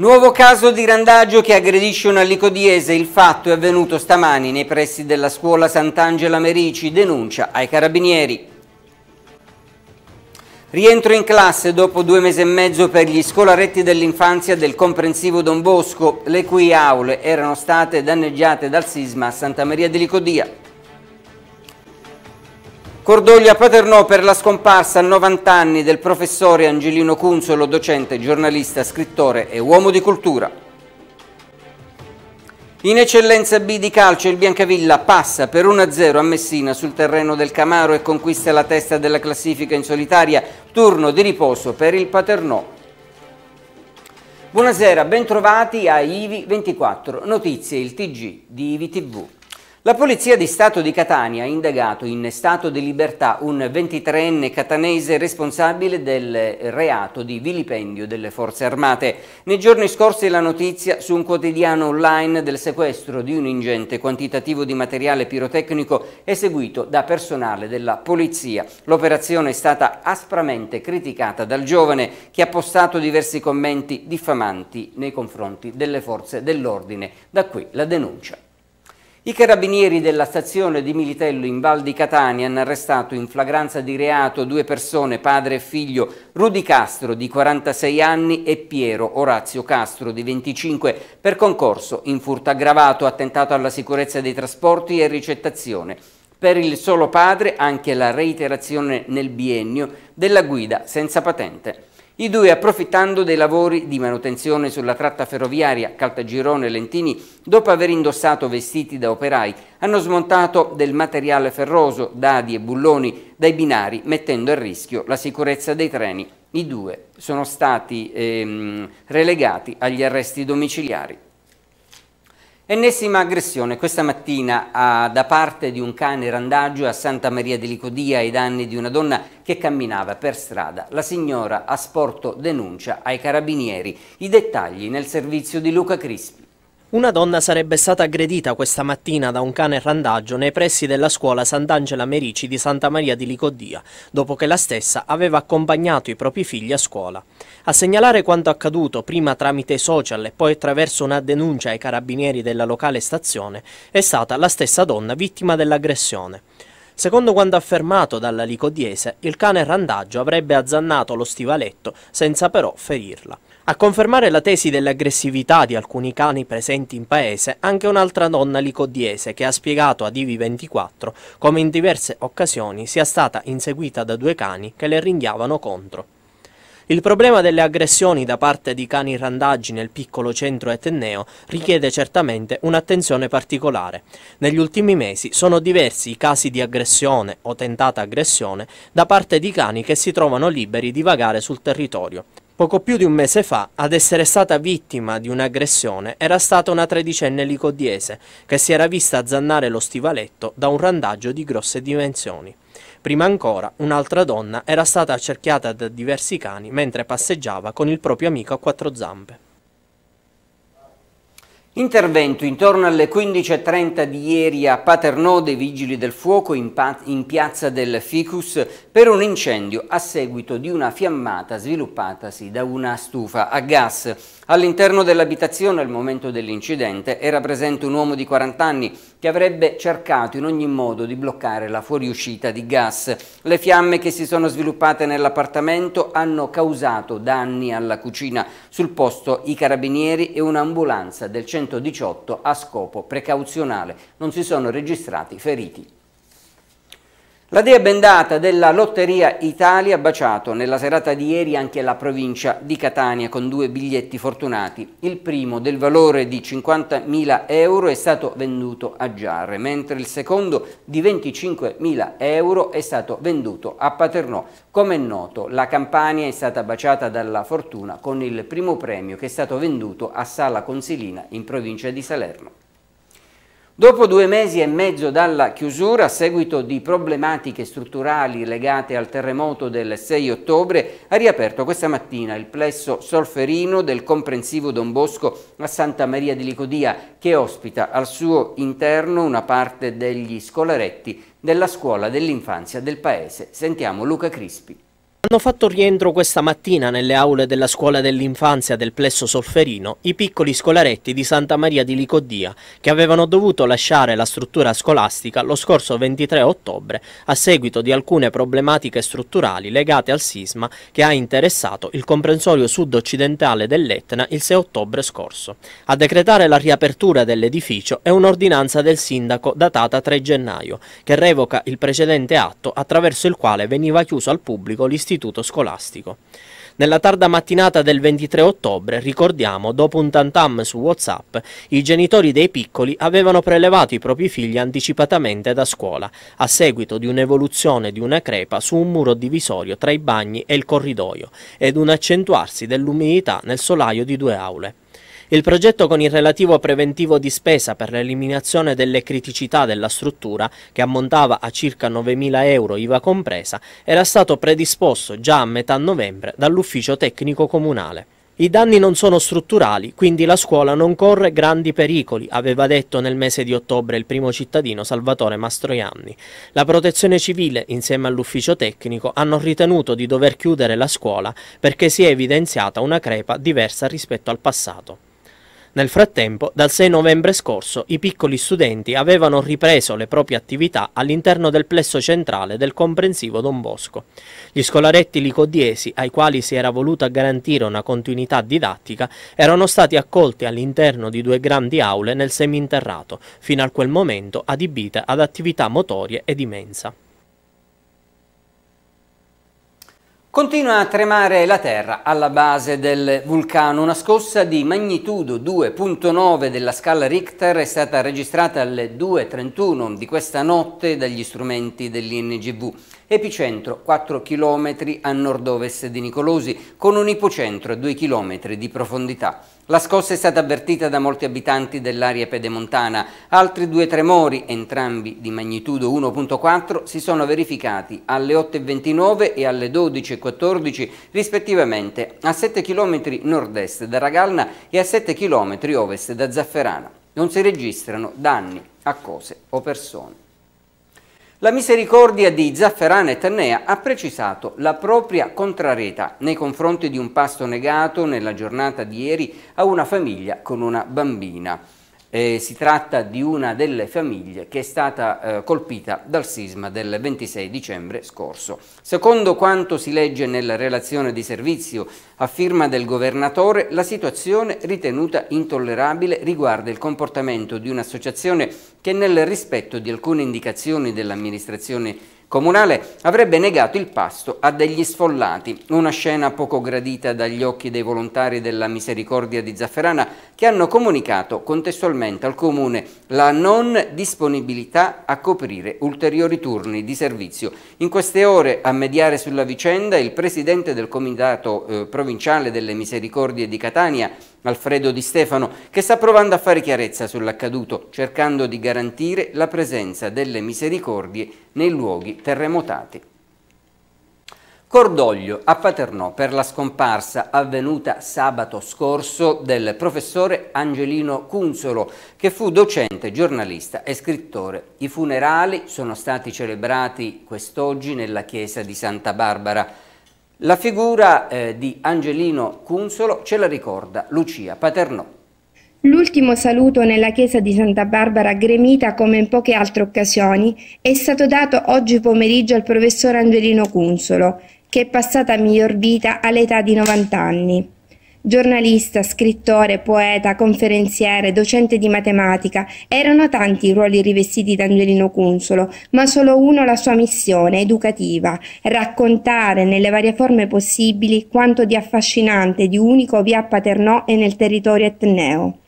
Nuovo caso di randaggio che aggredisce una licodiese. Il fatto è avvenuto stamani nei pressi della scuola Sant'Angela Merici, denuncia ai carabinieri. Rientro in classe dopo due mesi e mezzo per gli scolaretti dell'infanzia del comprensivo Don Bosco, le cui aule erano state danneggiate dal sisma a Santa Maria di Licodia. Cordoglio a Paternò per la scomparsa a 90 anni del professore Angelino Cunzolo, docente, giornalista, scrittore e uomo di cultura. In eccellenza B di calcio il Biancavilla passa per 1-0 a Messina sul terreno del Camaro e conquista la testa della classifica in solitaria, turno di riposo per il Paternò. Buonasera, bentrovati a IVI 24, notizie il TG di IVI TV. La Polizia di Stato di Catania ha indagato in stato di libertà un 23enne catanese responsabile del reato di vilipendio delle forze armate. Nei giorni scorsi la notizia su un quotidiano online del sequestro di un ingente quantitativo di materiale pirotecnico eseguito da personale della Polizia. L'operazione è stata aspramente criticata dal giovane che ha postato diversi commenti diffamanti nei confronti delle forze dell'ordine. Da qui la denuncia. I carabinieri della stazione di Militello in Val di Catania hanno arrestato in flagranza di reato due persone, padre e figlio, Rudy Castro di 46 anni e Piero Orazio Castro di 25 per concorso in furto aggravato, attentato alla sicurezza dei trasporti e ricettazione per il solo padre anche la reiterazione nel biennio della guida senza patente. I due, approfittando dei lavori di manutenzione sulla tratta ferroviaria Caltagirone-Lentini, dopo aver indossato vestiti da operai, hanno smontato del materiale ferroso, dadi e bulloni dai binari, mettendo a rischio la sicurezza dei treni. I due sono stati ehm, relegati agli arresti domiciliari. Ennesima aggressione questa mattina a, da parte di un cane randaggio a Santa Maria di Licodia ai danni di una donna che camminava per strada. La signora ha sporto denuncia ai carabinieri. I dettagli nel servizio di Luca Crispi. Una donna sarebbe stata aggredita questa mattina da un cane randaggio nei pressi della scuola Sant'Angela Merici di Santa Maria di Licodia, dopo che la stessa aveva accompagnato i propri figli a scuola. A segnalare quanto accaduto, prima tramite i social e poi attraverso una denuncia ai carabinieri della locale stazione, è stata la stessa donna vittima dell'aggressione. Secondo quanto affermato dalla Licodiese, il cane randaggio avrebbe azzannato lo stivaletto senza però ferirla. A confermare la tesi dell'aggressività di alcuni cani presenti in paese, anche un'altra donna licodiese che ha spiegato a Divi24 come in diverse occasioni sia stata inseguita da due cani che le ringhiavano contro. Il problema delle aggressioni da parte di cani randaggi nel piccolo centro etneo richiede certamente un'attenzione particolare. Negli ultimi mesi sono diversi i casi di aggressione o tentata aggressione da parte di cani che si trovano liberi di vagare sul territorio. Poco più di un mese fa, ad essere stata vittima di un'aggressione era stata una tredicenne licodiese che si era vista azzannare lo stivaletto da un randaggio di grosse dimensioni. Prima ancora, un'altra donna era stata accerchiata da diversi cani mentre passeggiava con il proprio amico a quattro zampe. Intervento intorno alle 15.30 di ieri a Paternò dei Vigili del Fuoco in, in, piazza del Ficus per un incendio a seguito di una fiammata sviluppatasi da una stufa a gas. All'interno dell'abitazione al momento dell'incidente era presente un uomo di 40 anni che avrebbe cercato in ogni modo di bloccare la fuoriuscita di gas. Le fiamme che si sono sviluppate nell'appartamento hanno causato danni alla cucina. Sul posto i carabinieri e un'ambulanza del 118 a scopo precauzionale. Non si sono registrati feriti. La dea bendata della Lotteria Italia ha baciato nella serata di ieri anche la provincia di Catania con due biglietti fortunati. Il primo del valore di 50.000 euro è stato venduto a Giarre, mentre il secondo di 25.000 euro è stato venduto a Paternò. Come è noto, la Campania è stata baciata dalla fortuna con il primo premio che è stato venduto a Sala Consilina in provincia di Salerno. Dopo due mesi e mezzo dalla chiusura, a seguito di problematiche strutturali legate al terremoto del 6 ottobre, ha riaperto questa mattina il plesso solferino del comprensivo Don Bosco a Santa Maria di Licodia, che ospita al suo interno una parte degli scolaretti della scuola dell'infanzia del paese. Sentiamo Luca Crispi. Hanno fatto rientro questa mattina nelle aule della scuola dell'infanzia del Plesso Solferino i piccoli scolaretti di Santa Maria di Licodia che avevano dovuto lasciare la struttura scolastica lo scorso 23 ottobre a seguito di alcune problematiche strutturali legate al sisma che ha interessato il comprensorio sud-occidentale dell'Etna il 6 ottobre scorso. A decretare la riapertura dell'edificio è un'ordinanza del sindaco datata 3 gennaio che revoca il precedente atto attraverso il quale veniva chiuso al pubblico l'istituto istituto scolastico. Nella tarda mattinata del 23 ottobre, ricordiamo, dopo un tantam su Whatsapp, i genitori dei piccoli avevano prelevato i propri figli anticipatamente da scuola, a seguito di un'evoluzione di una crepa su un muro divisorio tra i bagni e il corridoio, ed un accentuarsi dell'umidità nel solaio di due aule. Il progetto con il relativo preventivo di spesa per l'eliminazione delle criticità della struttura, che ammontava a circa 9.000 euro IVA compresa, era stato predisposto già a metà novembre dall'ufficio tecnico comunale. I danni non sono strutturali, quindi la scuola non corre grandi pericoli, aveva detto nel mese di ottobre il primo cittadino Salvatore Mastroianni. La protezione civile, insieme all'ufficio tecnico, hanno ritenuto di dover chiudere la scuola perché si è evidenziata una crepa diversa rispetto al passato. Nel frattempo, dal 6 novembre scorso, i piccoli studenti avevano ripreso le proprie attività all'interno del plesso centrale del comprensivo Don Bosco. Gli scolaretti licodiesi, ai quali si era voluta garantire una continuità didattica, erano stati accolti all'interno di due grandi aule nel seminterrato, fino a quel momento adibite ad attività motorie e di mensa. Continua a tremare la terra alla base del vulcano. Una scossa di magnitudo 2.9 della scala Richter è stata registrata alle 2.31 di questa notte dagli strumenti dell'INGV epicentro 4 km a nord-ovest di Nicolosi, con un ipocentro a 2 km di profondità. La scossa è stata avvertita da molti abitanti dell'area pedemontana. Altri due tremori, entrambi di magnitudo 1.4, si sono verificati alle 8.29 e alle 12.14 rispettivamente a 7 km nord-est da Ragalna e a 7 km ovest da Zafferana. Non si registrano danni a cose o persone. La misericordia di Zafferana e Tannea ha precisato la propria contrarietà nei confronti di un pasto negato nella giornata di ieri a una famiglia con una bambina. Eh, si tratta di una delle famiglie che è stata eh, colpita dal sisma del 26 dicembre scorso. Secondo quanto si legge nella relazione di servizio a firma del governatore, la situazione ritenuta intollerabile riguarda il comportamento di un'associazione che nel rispetto di alcune indicazioni dell'amministrazione comunale avrebbe negato il pasto a degli sfollati, una scena poco gradita dagli occhi dei volontari della misericordia di Zafferana che hanno comunicato contestualmente al comune la non disponibilità a coprire ulteriori turni di servizio. In queste ore a mediare sulla vicenda il presidente del comitato eh, provinciale delle misericordie di Catania Alfredo Di Stefano, che sta provando a fare chiarezza sull'accaduto, cercando di garantire la presenza delle misericordie nei luoghi terremotati. Cordoglio a Paternò per la scomparsa avvenuta sabato scorso del professore Angelino Cunzolo, che fu docente, giornalista e scrittore. I funerali sono stati celebrati quest'oggi nella chiesa di Santa Barbara. La figura eh, di Angelino Cunzolo ce la ricorda Lucia Paternò. L'ultimo saluto nella chiesa di Santa Barbara gremita come in poche altre occasioni è stato dato oggi pomeriggio al professor Angelino Cunzolo, che è passata a miglior vita all'età di 90 anni. Giornalista, scrittore, poeta, conferenziere, docente di matematica, erano tanti i ruoli rivestiti da Angelino Consolo, ma solo uno la sua missione educativa, raccontare nelle varie forme possibili quanto di affascinante, di unico vi a Paternò e nel territorio etneo.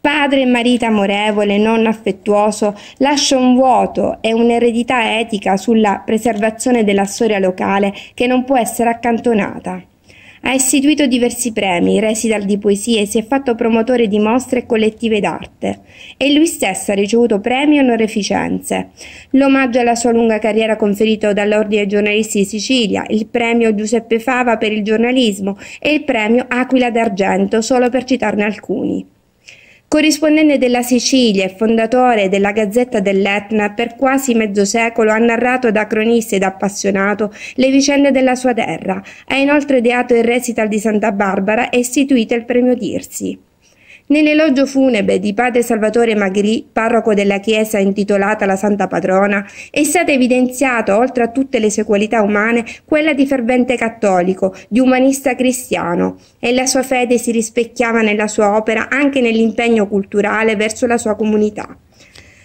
Padre e marito amorevole, nonno affettuoso, lascia un vuoto e un'eredità etica sulla preservazione della storia locale che non può essere accantonata. Ha istituito diversi premi, recital di poesie, si è fatto promotore di mostre e collettive d'arte e lui stesso ha ricevuto premi e onorificenze. L'omaggio alla sua lunga carriera conferito dall'Ordine dei giornalisti di Sicilia, il premio Giuseppe Fava per il giornalismo e il premio Aquila d'Argento, solo per citarne alcuni. Corrispondente della Sicilia e fondatore della Gazzetta dell'Etna, per quasi mezzo secolo ha narrato da cronista ed appassionato le vicende della sua terra. Ha inoltre ideato il recital di Santa Barbara e istituito il premio Dirsi. Nell'elogio funebre di padre Salvatore Magri, parroco della chiesa intitolata la Santa Patrona, è stata evidenziata, oltre a tutte le sue qualità umane, quella di fervente cattolico, di umanista cristiano, e la sua fede si rispecchiava nella sua opera anche nell'impegno culturale verso la sua comunità.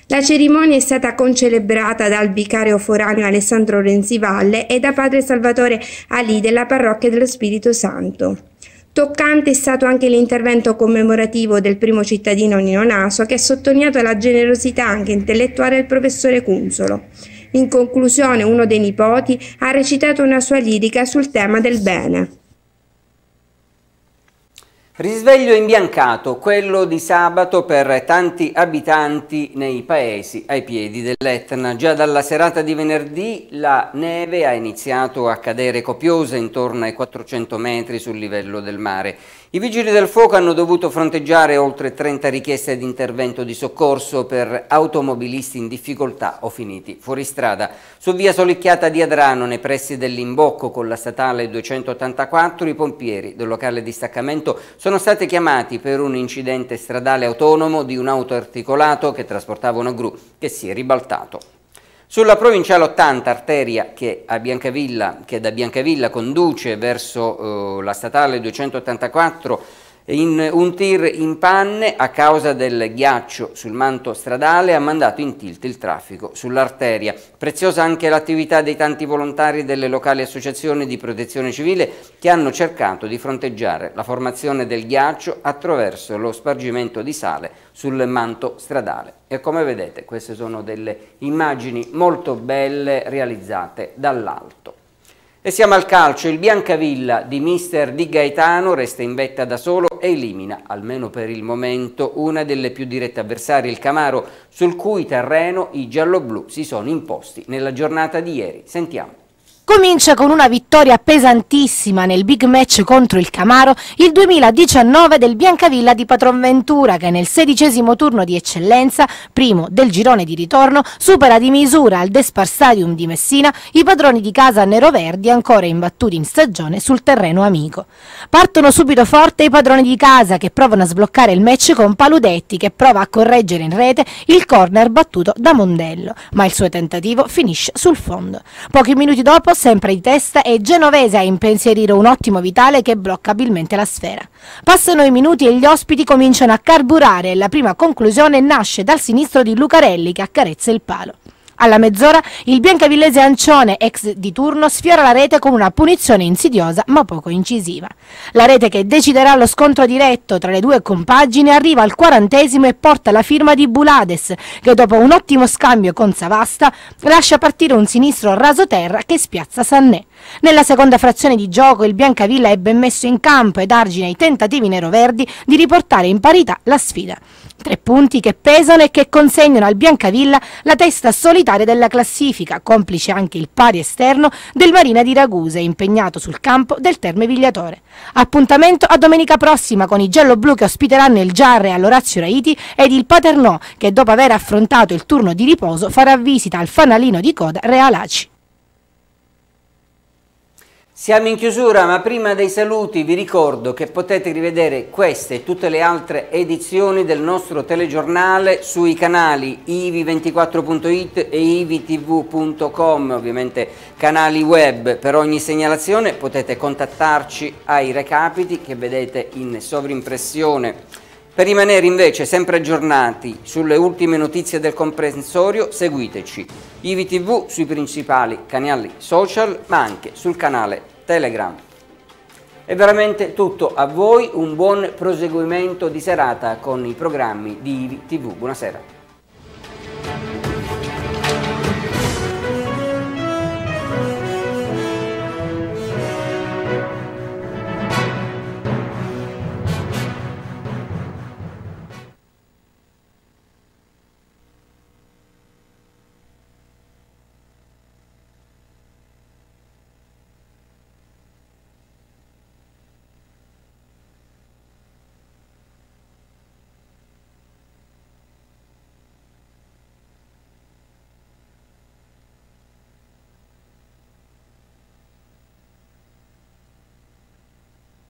La cerimonia è stata concelebrata dal vicario foraneo Alessandro Renzivalle e da padre Salvatore Ali della parrocchia dello Spirito Santo. Toccante è stato anche l'intervento commemorativo del primo cittadino Nino Naso che ha sottolineato la generosità anche intellettuale del professore Cunzolo. In conclusione uno dei nipoti ha recitato una sua lirica sul tema del bene. Risveglio imbiancato, quello di sabato per tanti abitanti nei paesi ai piedi dell'Etna. Già dalla serata di venerdì la neve ha iniziato a cadere copiosa intorno ai 400 metri sul livello del mare. I vigili del fuoco hanno dovuto fronteggiare oltre 30 richieste di intervento di soccorso per automobilisti in difficoltà o finiti fuori strada. Su via Solicchiata di Adrano, nei pressi dell'imbocco con la statale 284, i pompieri del locale distaccamento sono stati chiamati per un incidente stradale autonomo di un auto articolato che trasportava una gru che si è ribaltato. Sulla provinciale 80, arteria che, che da Biancavilla conduce verso eh, la statale 284, in un tir in panne a causa del ghiaccio sul manto stradale ha mandato in tilt il traffico sull'arteria. Preziosa anche l'attività dei tanti volontari delle locali associazioni di protezione civile che hanno cercato di fronteggiare la formazione del ghiaccio attraverso lo spargimento di sale sul manto stradale. E come vedete queste sono delle immagini molto belle realizzate dall'alto. E siamo al calcio, il Biancavilla di mister Di Gaetano resta in vetta da solo e elimina, almeno per il momento, una delle più dirette avversarie, il Camaro, sul cui terreno i gialloblu si sono imposti nella giornata di ieri. Sentiamo. Comincia con una vittoria pesantissima nel big match contro il Camaro il 2019 del Biancavilla di Patronventura che nel sedicesimo turno di eccellenza, primo del girone di ritorno, supera di misura al Despar Stadium di Messina i padroni di casa neroverdi ancora imbattuti in stagione sul terreno amico. Partono subito forte i padroni di casa che provano a sbloccare il match con Paludetti che prova a correggere in rete il corner battuto da Mondello, ma il suo tentativo finisce sul fondo. Pochi minuti dopo sempre di testa e Genovese a impensierire un ottimo vitale che blocca abilmente la sfera. Passano i minuti e gli ospiti cominciano a carburare e la prima conclusione nasce dal sinistro di Lucarelli che accarezza il palo. Alla mezz'ora il biancavillese Ancione, ex di turno, sfiora la rete con una punizione insidiosa ma poco incisiva. La rete che deciderà lo scontro diretto tra le due compagini arriva al quarantesimo e porta la firma di Bulades che dopo un ottimo scambio con Savasta lascia partire un sinistro rasoterra che spiazza Sannè. Nella seconda frazione di gioco il Biancavilla è ben messo in campo ed argina i tentativi neroverdi di riportare in parità la sfida. Tre punti che pesano e che consegnano al Biancavilla la testa solitaria della classifica, complice anche il pari esterno del Marina di Raguse, impegnato sul campo del Terme Vigliatore. Appuntamento a domenica prossima con i gialloblu che ospiteranno il Giarre all'Orazio Raiti ed il Paternò, che dopo aver affrontato il turno di riposo farà visita al fanalino di coda Realaci. Siamo in chiusura, ma prima dei saluti vi ricordo che potete rivedere queste e tutte le altre edizioni del nostro telegiornale sui canali ivi24.it e ivtv.com, ovviamente canali web. Per ogni segnalazione potete contattarci ai recapiti che vedete in sovrimpressione per rimanere invece sempre aggiornati sulle ultime notizie del comprensorio seguiteci IVTV sui principali canali social ma anche sul canale Telegram. È veramente tutto a voi, un buon proseguimento di serata con i programmi di IVTV. Buonasera.